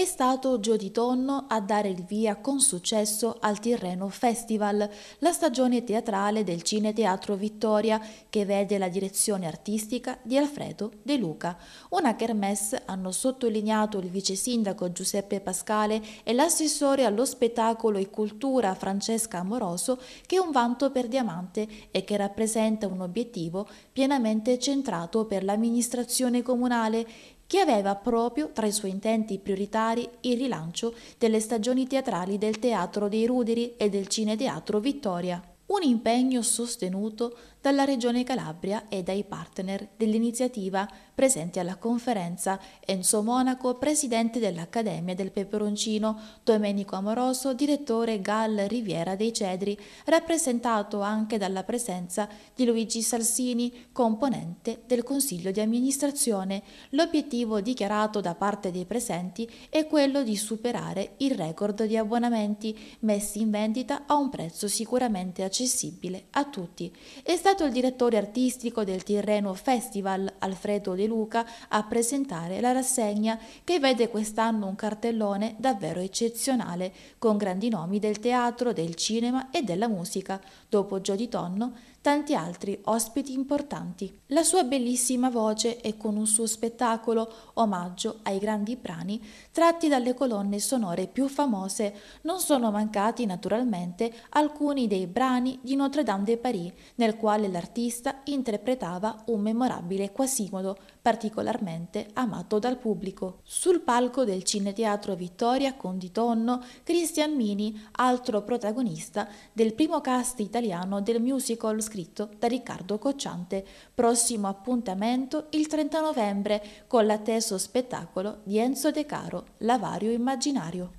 È stato Gio Di Tonno a dare il via con successo al Tirreno Festival, la stagione teatrale del Cine Teatro Vittoria, che vede la direzione artistica di Alfredo De Luca. Una kermesse hanno sottolineato il vice sindaco Giuseppe Pascale e l'assessore allo spettacolo e cultura Francesca Amoroso, che è un vanto per Diamante e che rappresenta un obiettivo pienamente centrato per l'amministrazione comunale che aveva proprio tra i suoi intenti prioritari il rilancio delle stagioni teatrali del Teatro dei Ruderi e del Cineteatro Vittoria un impegno sostenuto dalla Regione Calabria e dai partner dell'iniziativa presenti alla conferenza Enzo Monaco, presidente dell'Accademia del Peperoncino, Domenico Amoroso, direttore Gal Riviera dei Cedri, rappresentato anche dalla presenza di Luigi Salsini, componente del Consiglio di amministrazione. L'obiettivo dichiarato da parte dei presenti è quello di superare il record di abbonamenti messi in vendita a un prezzo sicuramente accettabile accessibile a tutti. È stato il direttore artistico del Tirreno Festival, Alfredo De Luca, a presentare la rassegna che vede quest'anno un cartellone davvero eccezionale, con grandi nomi del teatro, del cinema e della musica, dopo Gio di Tonno, tanti altri ospiti importanti. La sua bellissima voce e con un suo spettacolo omaggio ai grandi brani tratti dalle colonne sonore più famose non sono mancati naturalmente alcuni dei brani anni di Notre-Dame de Paris, nel quale l'artista interpretava un memorabile Quasimodo, particolarmente amato dal pubblico. Sul palco del Cineteatro Vittoria con di tonno Christian Mini, altro protagonista del primo cast italiano del musical scritto da Riccardo Cocciante, prossimo appuntamento il 30 novembre con l'atteso spettacolo di Enzo De Caro, L'avario immaginario.